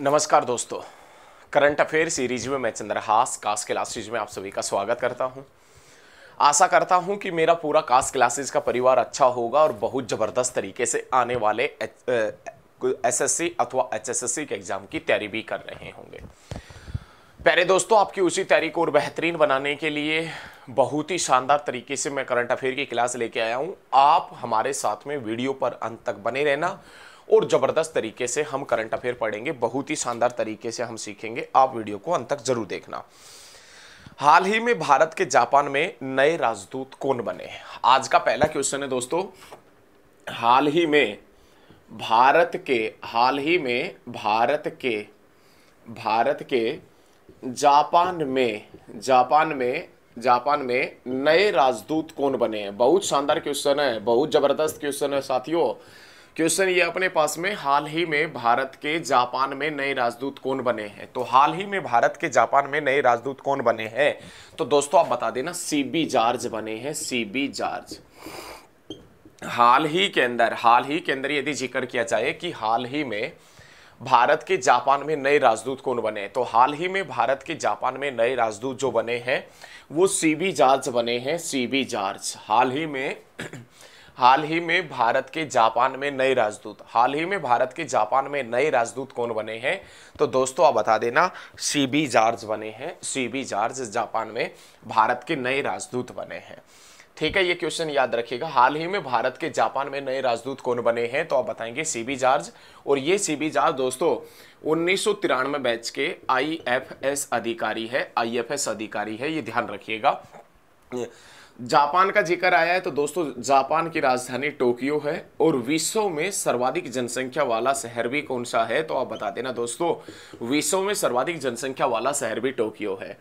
नमस्कार दोस्तों current affair series में मैं चंद्रहास कास क्लासेज में आप सभी का स्वागत करता हूं आशा करता हूं कि मेरा पूरा कास क्लासेज का परिवार अच्छा होगा और बहुत ज़बरदस्त तरीके से आने वाले एसएससी अथवा एचएसएससी के एग्ज़ाम की तैयारी भी कर रहे होंगे प्यारे दोस्तों आपकी उसी तैयारी को और बेहतरीन बनाने के लिए बहुत ही शानदार तरीके से मैं करंट अफेयर की क्लास लेके आया हूँ आप हमारे साथ में वीडियो पर अंत तक बने रहना और ज़बरदस्त तरीके से हम करंट अफेयर पढ़ेंगे बहुत ही शानदार तरीके से हम सीखेंगे आप वीडियो को अंत तक जरूर देखना हाल ही में भारत के जापान में नए राजदूत कौन बने आज का पहला क्वेश्चन है दोस्तों हाल ही में भारत के हाल ही में भारत के भारत के जापान में जापान में जापान में नए राजदूत कौन बने हैं बहुत शानदार क्वेश्चन है बहुत ज़बरदस्त क्वेश्चन है साथियों क्वेश्चन ये अपने पास में हाल ही में भारत के जापान में नए राजदूत कौन बने हैं तो हाल ही में भारत के जापान में नए राजदूत कौन बने हैं तो दोस्तों आप बता देना सीबी जार्ज बने हैं सीबी जार्ज हाल ही के अंदर हाल ही के अंदर यदि जिक्र किया जाए कि हाल ही में भारत के जापान में नए राजदूत कौन बने तो हाल ही में भारत के जापान में नए राजदूत जो बने हैं वो सीबी जार्ज बने हैं सीबी जार्ज हाल ही में हाल ही में भारत के जापान में नए राजदूत हाल ही में भारत के जापान में नए राजदूत कौन बने हैं तो दोस्तों आप बता देना सी बी जॉर्ज बने हैं सी बी जॉर्ज जापान में भारत के नए राजदूत बने हैं ठीक है ये क्वेश्चन याद रखिएगा हाल ही में भारत के जापान में नए राजदूत कौन बने हैं तो आप बताएंगे सीबी जॉर्ज और ये सीबी जार्ज दोस्तों उन्नीस बैच के आईएफएस अधिकारी है आईएफएस अधिकारी है ये ध्यान रखिएगा जापान का जिक्र आया है तो दोस्तों जापान की राजधानी टोक्यो है और विश्व में सर्वाधिक जनसंख्या वाला शहर भी कौन सा है तो आप बता देना दोस्तों विश्व में सर्वाधिक जनसंख्या वाला शहर भी टोक्यो है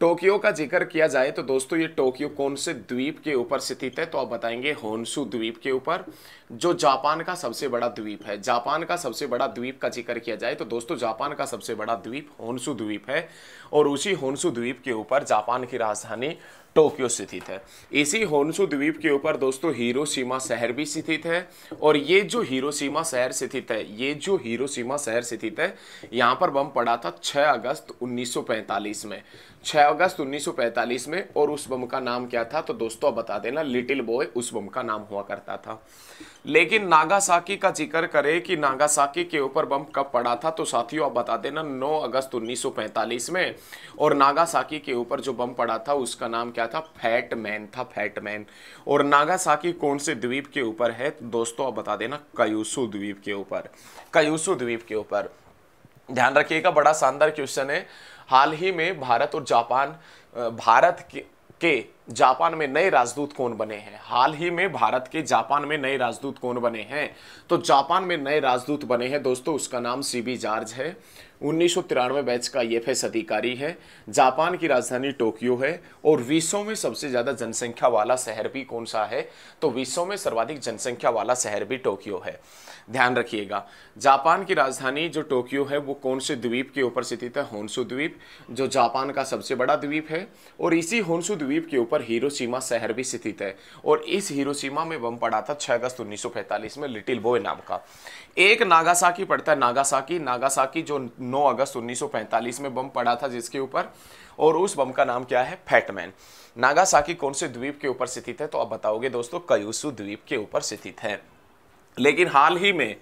टोक्यो का जिक्र किया जाए तो दोस्तों ये टोक्यो कौन से द्वीप के ऊपर स्थित है तो आप बताएंगे होन्सु द्वीप के ऊपर जो जापान का सबसे बड़ा द्वीप है जापान का सबसे बड़ा द्वीप का जिक्र किया जाए तो दोस्तों जापान का सबसे बड़ा द्वीप होन्सु द्वीप है और उसी होन्सु द्वीप के ऊपर जापान की राजधानी टोक्यो स्थित है इसी होनसू द्वीप के ऊपर दोस्तों हीरोसीमा शहर भी स्थित है और ये जो हीरोसीमा शहर स्थित है ये जो हीरोसीमा शहर स्थित है यहाँ पर बम पड़ा था 6 अगस्त 1945 में 6 अगस्त 1945 में और उस बम का नाम क्या था तो दोस्तों बता देना लिटिल बॉय उस बम का नाम हुआ करता था लेकिन नागासाकी का जिक्र करें कि नागासाकी के ऊपर बम कब पड़ा था तो साथियों आप बता देना 9 अगस्त 1945 में और नागासाकी के ऊपर जो बम पड़ा था उसका नाम क्या था फैटमैन था फैटमैन और नागासाकी कौन से द्वीप के ऊपर है दोस्तों आप बता देना कयूसु द्वीप के ऊपर कयूसु द्वीप के ऊपर ध्यान रखिएगा बड़ा शानदार क्वेश्चन है हाल ही में भारत और जापान भारत के जापान में नए राजदूत कौन बने हैं हाल ही में भारत के जापान में नए राजदूत कौन बने हैं तो जापान में नए राजदूत बने हैं दोस्तों उसका नाम सीबी जार्ज है उन्नीस बैच का ये e फेस अधिकारी है जापान की राजधानी टोक्यो है और विश्व में सबसे ज़्यादा जनसंख्या वाला शहर भी कौन सा है तो विश्व में सर्वाधिक जनसंख्या वाला शहर भी टोक्यो है ध्यान रखिएगा जापान की राजधानी जो टोक्यो है वो कौन से द्वीप के ऊपर स्थित है होन्सु द्वीप जो जापान का सबसे बड़ा द्वीप है और इसी होंसू द्वीप के ऊपर ऊपर हिरोशिमा शहर भी स्थित है और इस हिरोशिमा में बम पड़ा था 6 अगस्त 1945 में लिटिल बॉय नाम का एक नागासाकी पड़ता है नागासाकी नागासाकी जो 9 अगस्त 1945 में बम पड़ा था जिसके ऊपर और उस बम का नाम क्या है फैटमैन नागासाकी कौन से द्वीप के ऊपर स्थित है तो आप बताओगे दोस्तों कयूसु द्वीप के ऊपर स्थित है लेकिन हाल ही में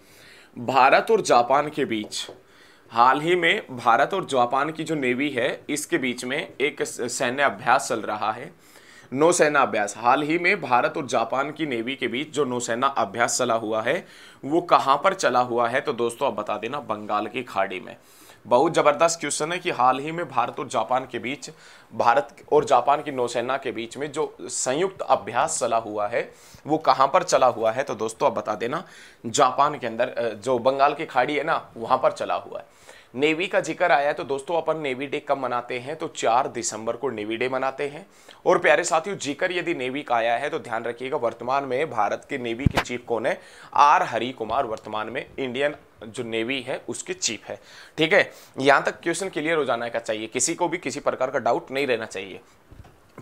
भारत और जापान के बीच हाल ही में भारत और जापान की जो नेवी है इसके बीच में एक सैन्य अभ्यास चल रहा है नौसेना अभ्यास हाल ही में भारत और जापान की नेवी के बीच जो नौसेना अभ्यास चला हुआ है वो कहाँ पर चला हुआ है तो दोस्तों आप बता देना बंगाल की खाड़ी में बहुत ज़बरदस्त क्वेश्चन है कि हाल ही में भारत और जापान के बीच भारत और जापान की नौसेना के बीच में जो संयुक्त अभ्यास चला हुआ है वो कहाँ पर चला हुआ है तो दोस्तों आप बता देना जापान के अंदर जो बंगाल की खाड़ी है ना वहाँ पर चला हुआ है नेवी का जिक्र आया है तो दोस्तों अपन नेवी डे कब मनाते हैं तो चार दिसंबर को नेवी डे मनाते हैं और प्यारे साथियों जिक्र यदि नेवी का आया है तो ध्यान रखिएगा वर्तमान में भारत के नेवी के चीफ कौन है आर हरि कुमार वर्तमान में इंडियन जो नेवी है उसके चीफ है ठीक है यहाँ तक क्वेश्चन क्लियर हो जाना का चाहिए किसी को भी किसी प्रकार का डाउट नहीं रहना चाहिए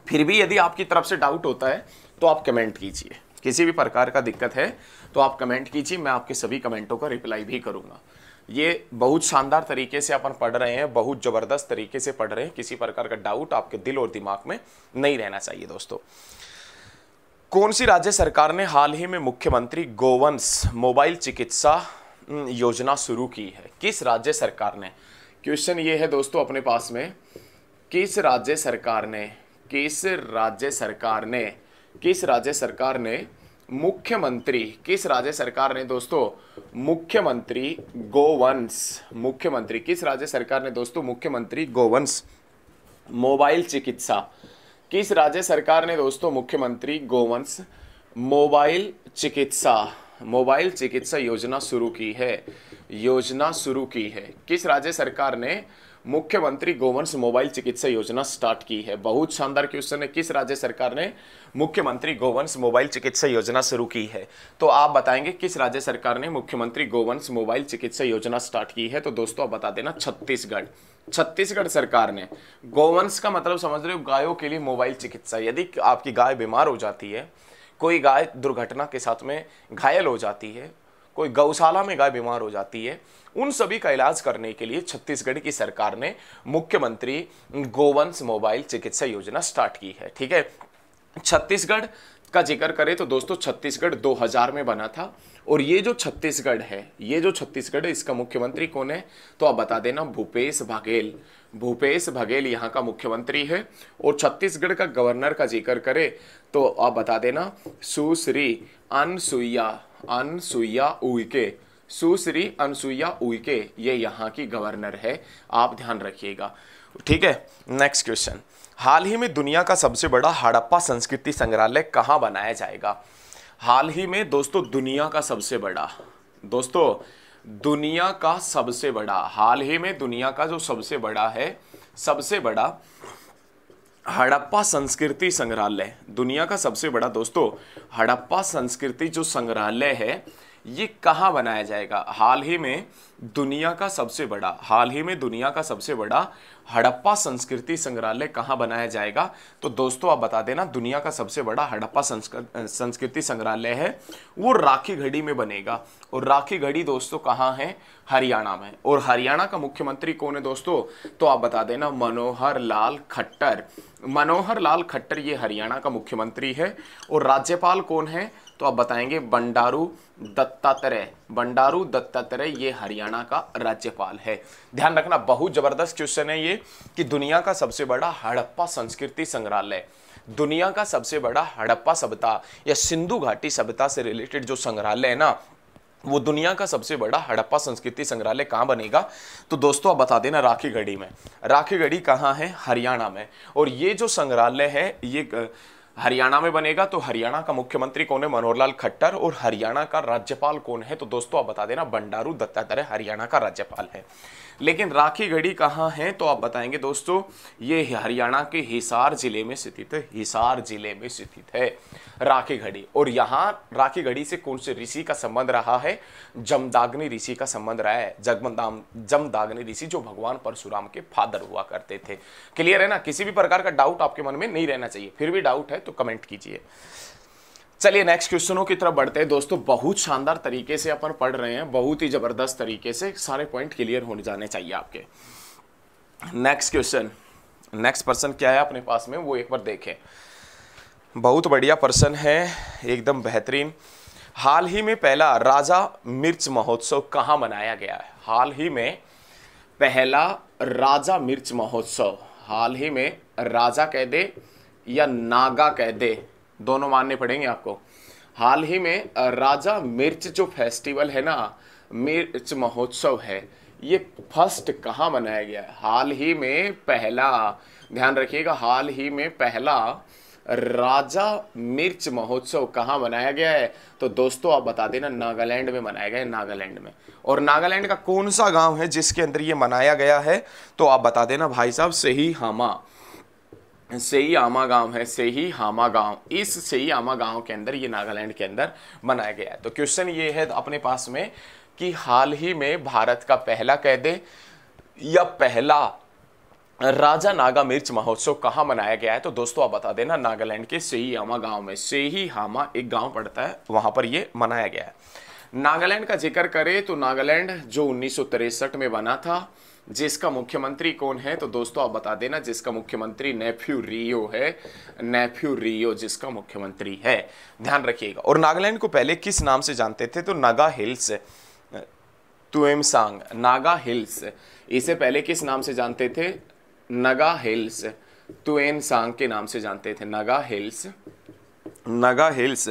फिर भी यदि आपकी तरफ से डाउट होता है तो आप कमेंट कीजिए किसी भी प्रकार का दिक्कत है तो आप कमेंट कीजिए मैं आपके सभी कमेंटों का रिप्लाई भी करूँगा ये बहुत शानदार तरीके से अपन पढ़ रहे हैं बहुत ज़बरदस्त तरीके से पढ़ रहे हैं किसी प्रकार का डाउट आपके दिल और दिमाग में नहीं रहना चाहिए दोस्तों कौन सी राज्य सरकार ने हाल ही में मुख्यमंत्री गोवंश मोबाइल चिकित्सा योजना शुरू की है किस राज्य सरकार ने क्वेश्चन ये है दोस्तों अपने पास में किस राज्य सरकार ने किस राज्य सरकार ने किस राज्य सरकार ने मुख्यमंत्री किस राज्य सरकार ने दोस्तों मुख्यमंत्री गोवंश मुख्यमंत्री किस राज्य सरकार ने दोस्तों मुख्यमंत्री गोवंश मोबाइल चिकित्सा किस राज्य सरकार ने दोस्तों मुख्यमंत्री गोवंश मोबाइल चिकित्सा मोबाइल चिकित्सा योजना शुरू की है योजना शुरू की है किस राज्य सरकार ने मुख्यमंत्री गोवंश मोबाइल चिकित्सा योजना स्टार्ट की है बहुत शानदार क्वेश्चन है किस राज्य सरकार ने मुख्यमंत्री गोवंश मोबाइल चिकित्सा योजना शुरू की है तो आप बताएंगे किस राज्य सरकार ने मुख्यमंत्री गोवंश मोबाइल चिकित्सा योजना स्टार्ट की है तो दोस्तों आप बता देना छत्तीसगढ़ छत्तीसगढ़ सरकार ने गोवंश का मतलब समझ रहे हो गायों के लिए मोबाइल चिकित्सा यदि आपकी गाय बीमार हो जाती है कोई गाय दुर्घटना के साथ में घायल हो जाती है कोई गौशाला में गाय बीमार हो जाती है उन सभी का इलाज करने के लिए छत्तीसगढ़ की सरकार ने मुख्यमंत्री गोवंश मोबाइल चिकित्सा योजना स्टार्ट की है ठीक है छत्तीसगढ़ का जिक्र करें तो दोस्तों छत्तीसगढ़ 2000 में बना था और ये जो छत्तीसगढ़ है ये जो छत्तीसगढ़ है इसका मुख्यमंत्री कौन है तो आप बता देना भूपेश बघेल भूपेश बघेल यहाँ का मुख्यमंत्री है और छत्तीसगढ़ का गवर्नर का जिक्र करें तो आप बता देना सुश्री अनसुईया अनसुईया उइके सुश्री अनसुईया उइके ये यहाँ की गवर्नर है आप ध्यान रखिएगा ठीक है नेक्स्ट क्वेश्चन हाल ही में दुनिया का सबसे बड़ा हड़प्पा संस्कृति संग्रहालय कहाँ बनाया जाएगा हाल ही में दोस्तों दुनिया का सबसे बड़ा दोस्तों दुनिया का सबसे बड़ा हाल ही में दुनिया का जो सबसे बड़ा है सबसे बड़ा हड़प्पा संस्कृति संग्रहालय दुनिया का सबसे बड़ा दोस्तों हड़प्पा संस्कृति जो संग्रहालय है ये कहाँ बनाया जाएगा हाल ही में दुनिया का सबसे बड़ा हाल ही में दुनिया का सबसे बड़ा हड़प्पा संस्कृति संग्रहालय कहाँ बनाया जाएगा तो दोस्तों आप बता देना दुनिया का सबसे बड़ा हड़प्पा संस्कृति संग्रहालय है वो राखी घड़ी में बनेगा और राखी घड़ी दोस्तों कहाँ है हरियाणा में और हरियाणा का मुख्यमंत्री कौन है दोस्तों तो आप बता देना मनोहर लाल खट्टर मनोहर लाल खट्टर ये हरियाणा का मुख्यमंत्री है और राज्यपाल कौन है तो आप बताएंगे बंडारू दत्तात्रेय बंडारू दत्तात्रेय ये हरियाणा का राज्यपाल है ध्यान रखना बहुत जबरदस्त क्वेश्चन है ये कि दुनिया का सबसे बड़ा हड़प्पा संस्कृति संग्रहालय दुनिया का सबसे बड़ा हड़प्पा सभ्यता या सिंधु घाटी सभ्यता से रिलेटेड जो संग्रहालय है ना वो दुनिया का सबसे बड़ा हड़प्पा संस्कृति संग्रहालय कहाँ बनेगा तो दोस्तों आप बता देना गढ़ी में राखीगढ़ी कहाँ है हरियाणा में और ये जो संग्रहालय है ये हरियाणा में बनेगा तो हरियाणा का मुख्यमंत्री कौन है मनोहर लाल खट्टर और हरियाणा का राज्यपाल कौन है तो दोस्तों आप बता देना बंडारू दत्तात्रेय हरियाणा का राज्यपाल है लेकिन राखी गढ़ी कहाँ है तो आप बताएंगे दोस्तों ये हरियाणा के हिसार जिले में स्थित है हिसार जिले में स्थित है राखी घड़ी और यहाँ राखी घड़ी से कौन से ऋषि का संबंध रहा है जमदाग्नि ऋषि का संबंध रहा है जगमदाम जमदाग्नि ऋषि जो भगवान परशुराम के फादर हुआ करते थे क्लियर है ना किसी भी प्रकार का डाउट आपके मन में नहीं रहना चाहिए फिर भी डाउट है तो कमेंट कीजिए चलिए नेक्स्ट क्वेश्चनों की तरफ बढ़ते हैं दोस्तों बहुत शानदार तरीके से अपन पढ़ रहे हैं बहुत ही जबरदस्त तरीके से सारे पॉइंट क्लियर होने जाने चाहिए आपके नेक्स्ट क्वेश्चन नेक्स्ट पर्सन क्या है अपने पास में वो एक बार देखें बहुत बढ़िया पर्सन है एकदम बेहतरीन हाल ही में पहला राजा मिर्च महोत्सव कहाँ मनाया गया है हाल ही में पहला राजा मिर्च महोत्सव हाल ही में राजा कह दे या नागा कह दे दोनों मानने पड़ेंगे आपको हाल ही में राजा मिर्च जो फेस्टिवल है ना मिर्च महोत्सव है ये फर्स्ट कहाँ मनाया गया है हाल ही में पहला ध्यान रखिएगा हाल ही में पहला राजा मिर्च महोत्सव कहाँ मनाया गया है तो दोस्तों आप बता देना नागालैंड में मनाया गया है नागालैंड में और नागालैंड का कौन सा गांव है जिसके अंदर ये मनाया गया है तो आप बता देना भाई साहब सही हामा सेई आमा गांव है ही हामा गांव इस सेई आमा गांव के अंदर ये नागालैंड के अंदर बनाया गया है तो क्वेश्चन ये है अपने पास में कि हाल ही में भारत का पहला कैदे या पहला राजा नागा मिर्च महोत्सव कहाँ मनाया गया है तो दोस्तों आप बता देना नागालैंड के ही आमा गांव में ही हामा एक गाँव पड़ता है वहां पर ये मनाया गया है नागालैंड का जिक्र करें तो नागालैंड जो उन्नीस में बना था जिसका मुख्यमंत्री कौन है तो दोस्तों आप बता देना जिसका मुख्यमंत्री नेफ्यू रियो है नेफ्यू रियो जिसका मुख्यमंत्री है ध्यान रखिएगा और नागालैंड को पहले किस नाम से जानते थे तो नागा हिल्स तुएमसांग नागा हिल्स इसे पहले किस नाम से जानते थे नगा हिल्स तुएन सांग के नाम से जानते थे Naga hills Naga hills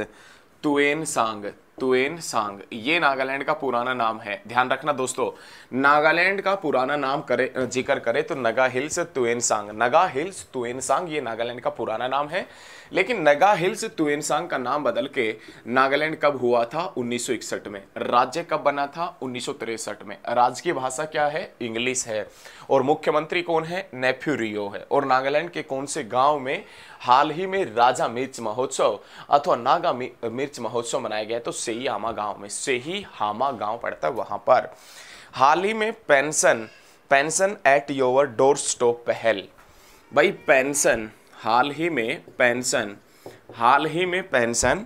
Tuensang तुएन सांग ये नागालैंड का पुराना नाम है ध्यान रखना दोस्तों नागालैंड का पुराना नाम करे जिक्र करे तो नगा हिल्स तुएन सांग नगा हिल्स तुएन सांग ये नागालैंड का पुराना नाम है लेकिन नगा हिल्स तुएन सांग का नाम बदल के नागालैंड कब हुआ था 1961 में राज्य कब बना था उन्नीस में राज्य की भाषा क्या है इंग्लिश है और मुख्यमंत्री कौन है नेफ्यू रियो है और नागालैंड के कौन से गाँव में हाल ही में राजा मिर्च महोत्सव अथवा नागा मिर्च महोत्सव मनाया गया तो हामा गांव में हामा गांव पड़ता है वहाँ पर हाल ही में pension pension at your door stop पहल भाई पेंशन हाल ही में पेंशन हाल ही में पेंशन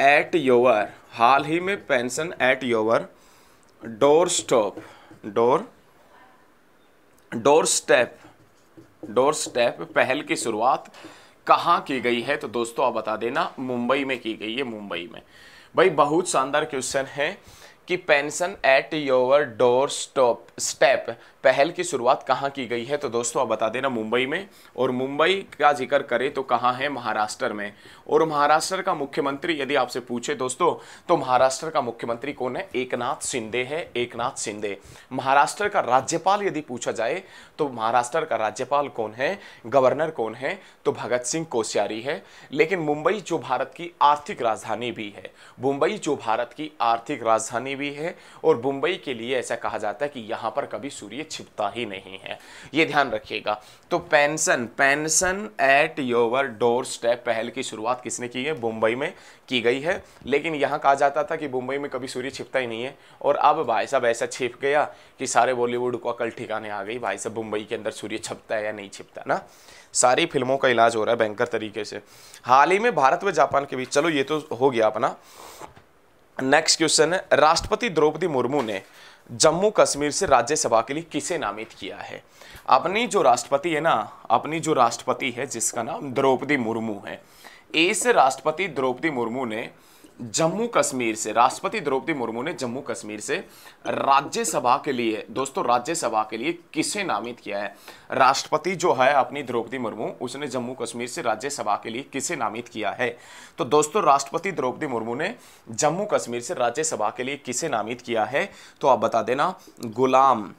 एट योर हाल ही में pension at your door stop door door step door step पहल की शुरुआत कहाँ की गई है तो दोस्तों आप बता देना मुंबई में की गई है मुंबई में भाई बहुत शानदार क्वेश्चन है कि pension at your door stop step पहल की शुरुआत कहाँ की गई है तो दोस्तों आप बता देना मुंबई में और मुंबई का जिक्र करें तो कहाँ है महाराष्ट्र में और महाराष्ट्र का मुख्यमंत्री यदि आपसे पूछे दोस्तों तो महाराष्ट्र का मुख्यमंत्री कौन है एकनाथ शिंदे है एकनाथ शिंदे महाराष्ट्र का राज्यपाल यदि पूछा जाए तो महाराष्ट्र का राज्यपाल कौन है गवर्नर कौन है तो भगत सिंह कोश्यारी है लेकिन मुंबई जो भारत की आर्थिक राजधानी भी है मुंबई जो भारत की आर्थिक राजधानी भी है और मुंबई के लिए ऐसा कहा जाता है कि यहाँ पर कभी सूर्य छिपता ही नहीं है ये ध्यान रखिएगा तो pension pension at your door step पहल की शुरुआत किसने की है मुंबई में की गई है लेकिन यहाँ कहा जाता था कि मुंबई में कभी सूर्य छिपता ही नहीं है और अब भाई साहब ऐसा छिप गया कि सारे बॉलीवुड को अकल ठिकाने आ गई भाई साहब मुंबई के अंदर सूर्य छिपता है या नहीं छिपता ना सारी फिल्मों का इलाज हो रहा है भयंकर तरीके से हाल ही में भारत व जापान के बीच चलो ये तो हो गया अपना नेक्स्ट क्वेश्चन है राष्ट्रपति द्रौपदी मुर्मू ने जम्मू कश्मीर से राज्यसभा के लिए किसे नामित किया है अपनी जो राष्ट्रपति है ना अपनी जो राष्ट्रपति है जिसका नाम द्रौपदी मुर्मू है इस राष्ट्रपति द्रौपदी मुर्मू ने जम्मू कश्मीर से राष्ट्रपति द्रौपदी मुर्मू ने जम्मू कश्मीर से राज्यसभा के लिए दोस्तों राज्यसभा के लिए किसे नामित किया है राष्ट्रपति जो है अपनी द्रौपदी मुर्मू उसने जम्मू कश्मीर से राज्यसभा के लिए किसे नामित किया है तो दोस्तों राष्ट्रपति द्रौपदी मुर्मू ने जम्मू कश्मीर से राज्यसभा के लिए किसे नामित किया है तो आप बता देना गुलाम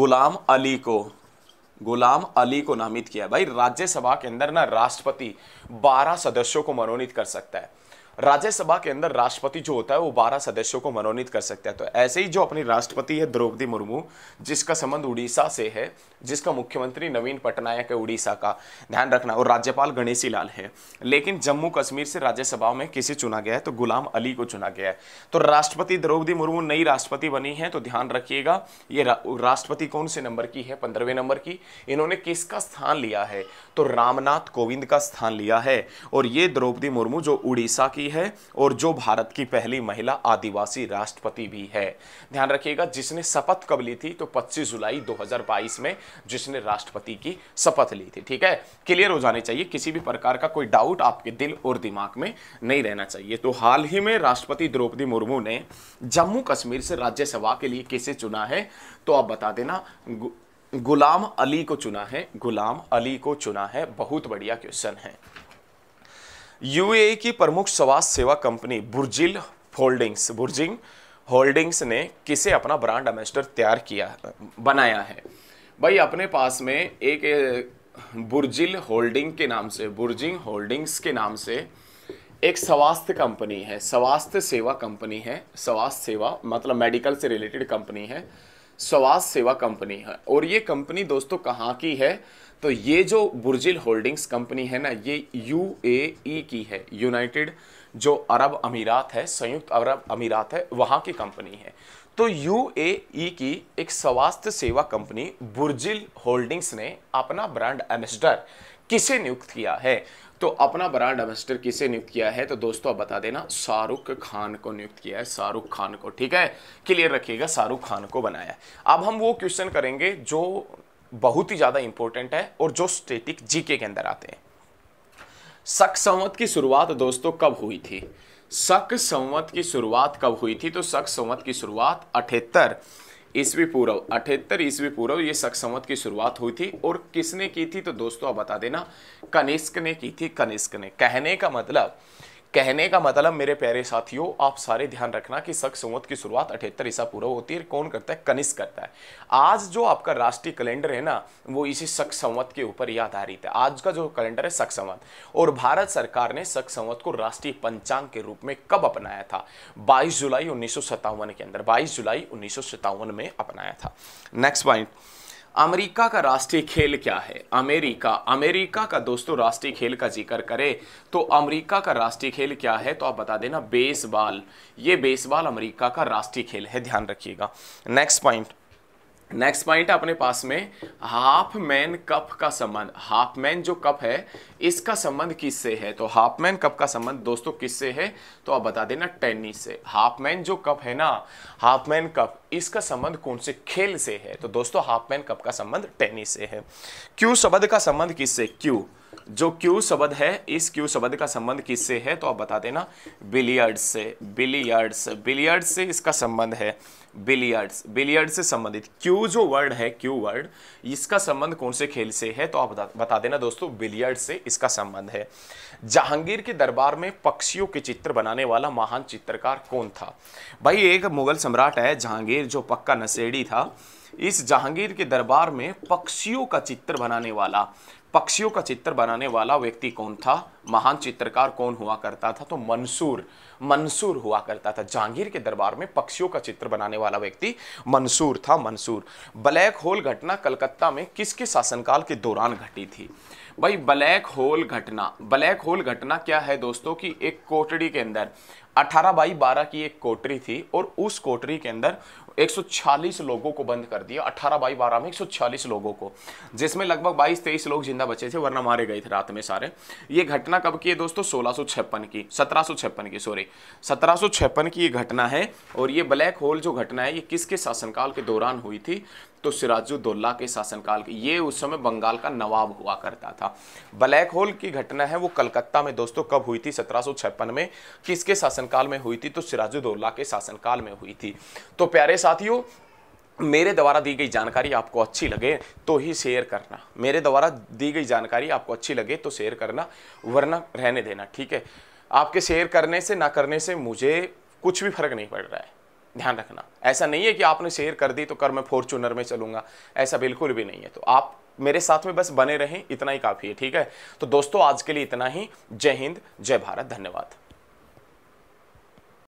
गुलाम अली को गुलाम अली को नामित किया भाई राज्यसभा के अंदर ना राष्ट्रपति 12 सदस्यों को मनोनीत कर सकता है राज्यसभा के अंदर राष्ट्रपति जो होता है वो बारह सदस्यों को मनोनीत कर सकता है तो ऐसे ही जो अपनी राष्ट्रपति है द्रौपदी मुर्मू जिसका संबंध उड़ीसा से है जिसका मुख्यमंत्री नवीन पटनायक है उड़ीसा का ध्यान रखना और राज्यपाल गणेशी लाल है लेकिन जम्मू कश्मीर से राज्यसभा में किसे चुना गया है तो गुलाम अली को चुना गया है तो राष्ट्रपति द्रौपदी मुर्मू नई राष्ट्रपति बनी है तो ध्यान रखिएगा ये राष्ट्रपति कौन से नंबर की है पंद्रहवें नंबर की इन्होंने किसका स्थान लिया है तो रामनाथ कोविंद का स्थान लिया है और ये द्रौपदी मुर्मू जो उड़ीसा की भी है और जो भारत की पहली महिला आदिवासी राष्ट्रपति भी है ध्यान रखिएगा जिसने शपथ कब ली थी तो 25 जुलाई 2022 में जिसने राष्ट्रपति की शपथ ली थी ठीक है क्लियर हो जाने चाहिए किसी भी प्रकार का कोई डाउट आपके दिल और दिमाग में नहीं रहना चाहिए तो हाल ही में राष्ट्रपति द्रौपदी मुर्मू ने जम्मू कश्मीर से राज्यसभा के लिए किसे चुना है तो आप बता देना गुलाम अली को चुना है गुलाम अली को चुना है बहुत बढ़िया क्वेश्चन है यूएई की प्रमुख स्वास्थ्य सेवा company Burjeel holdings Burjeel holdings ने किसे अपना ब्रांड एम्बेसडर तैयार किया बनाया है भाई अपने पास में एक बुर्जिल होल्डिंग के नाम से बुर्जिंग होल्डिंग्स के नाम से एक स्वास्थ्य कंपनी है स्वास्थ्य सेवा कंपनी है स्वास्थ्य सेवा मतलब मेडिकल से रिलेटेड कंपनी है स्वास्थ्य सेवा कंपनी है और ये कंपनी दोस्तों कहाँ की है तो ये जो बुर्जिल होल्डिंग्स कंपनी है ना ये यू ए की है यूनाइटेड जो अरब अमीरात है संयुक्त अरब अमीरात है वहाँ की कंपनी है तो यू ए की एक स्वास्थ्य सेवा कंपनी बुर्जिल होल्डिंग्स ने अपना ब्रांड एम्बेसडर किसे नियुक्त किया है तो अपना ब्रांड एम्बेसडर किसे नियुक्त किया है तो दोस्तों आप बता देना शाहरुख खान को नियुक्त किया है शाहरुख खान को ठीक है क्लियर रखिएगा शाहरुख खान को बनाया अब हम वो क्वेश्चन करेंगे जो बहुत ही ज़्यादा इंपॉर्टेंट है और जो स्टेटिक जीके के अंदर आते हैं शक संवत की शुरुआत दोस्तों कब हुई थी शक संवत की शुरुआत कब हुई थी तो शक संवत की शुरुआत अठहत्तर ईस्वी पूर्व अठहत्तर ईस्वी पूर्व ये शक संवत की शुरुआत हुई थी और किसने की थी तो दोस्तों आप बता देना कनिष्क ने की थी कनिष्क ने कहने का मतलब कहने का मतलब मेरे प्यारे साथियों आप सारे ध्यान रखना कि शक संवत की शुरुआत अठहत्तर ईसा पूर्व होती है कौन करता है कनिष्क करता है आज जो आपका राष्ट्रीय कैलेंडर है ना वो इसी शक संवत के ऊपर ही आधारित है आज का जो कैलेंडर है शक संवत और भारत सरकार ने शक संवत को राष्ट्रीय पंचांग के रूप में कब अपनाया था बाईस जुलाई उन्नीस के अंदर बाईस जुलाई उन्नीस में अपनाया था नेक्स्ट पॉइंट अमेरिका का राष्ट्रीय खेल क्या है अमेरिका अमेरिका का दोस्तों राष्ट्रीय खेल का जिक्र करें तो अमेरिका का राष्ट्रीय खेल क्या है तो आप बता देना बेसबॉल ये बेसबॉल अमेरिका का राष्ट्रीय खेल है ध्यान रखिएगा नेक्स्ट पॉइंट नेक्स्ट पॉइंट अपने पास में हाफ मैन कप का संबंध हाफ मैन जो कप है इसका संबंध किससे है तो हाफ मैन कप का संबंध दोस्तों किससे है तो आप बता देना टेनिस से हाफ मैन जो कप है ना हाफ मैन कप इसका संबंध कौन से खेल से है तो दोस्तों हाफ मैन कप का संबंध टेनिस से है क्यू शब्द का संबंध किससे क्यू जो क्यू शब्द है इस क्यू शब्द का संबंध किससे है तो आप बता देना बिलियर्ड से बिलियर्ड्स बिलियर्ड से इसका संबंध है बिलियर्ड्स बिलियर्ड से संबंधित क्यू जो वर्ड है क्यू वर्ड इसका संबंध कौन से खेल से है तो आप बता, देना दोस्तों बिलियर्ड से इसका संबंध है जहांगीर के दरबार में पक्षियों के चित्र बनाने वाला महान चित्रकार कौन था भाई एक मुगल सम्राट है जहांगीर जो पक्का नशेड़ी था इस जहांगीर के दरबार में पक्षियों का चित्र बनाने वाला पक्षियों का चित्र बनाने वाला व्यक्ति कौन था महान चित्रकार कौन हुआ करता था तो मंसूर मंसूर हुआ करता था जहांगीर के दरबार में पक्षियों का चित्र बनाने वाला व्यक्ति मंसूर था मंसूर ब्लैक होल घटना कलकत्ता में किसके शासनकाल के दौरान घटी थी भाई ब्लैक होल घटना ब्लैक होल घटना क्या है दोस्तों की एक कोटड़ी के अंदर अठारह बाई बारह की एक कोटरी थी और उस कोटरी के अंदर 140 लोगों को बंद कर दिया 18 बाई 12 में 140 लोगों को जिसमें लगभग 22-23 लोग जिंदा बचे थे वरना मारे गए थे रात में सारे ये घटना कब की है दोस्तों सोलह की सत्रह की सॉरी सत्रह की ये घटना है और ये ब्लैक होल जो घटना है ये किसके शासनकाल के दौरान हुई थी तो सिराजुद्दौला के शासनकाल के ये उस समय बंगाल का नवाब हुआ करता था ब्लैक होल की घटना है वो कलकत्ता में दोस्तों कब हुई थी सत्रह में किसके शासनकाल में हुई थी तो सिराजुद्दौला के शासनकाल में हुई थी तो प्यारे साथियों मेरे द्वारा दी गई जानकारी आपको अच्छी लगे तो ही शेयर करना मेरे द्वारा दी गई जानकारी आपको अच्छी लगे तो शेयर करना वरना रहने देना ठीक है आपके शेयर करने से ना करने से मुझे कुछ भी फर्क नहीं पड़ रहा है ध्यान रखना ऐसा नहीं है कि आपने शेयर कर दी तो कर मैं फॉर्चूनर में चलूंगा ऐसा बिल्कुल भी नहीं है तो आप मेरे साथ में बस बने रहें इतना ही काफ़ी है ठीक है तो दोस्तों आज के लिए इतना ही जय हिंद जय भारत धन्यवाद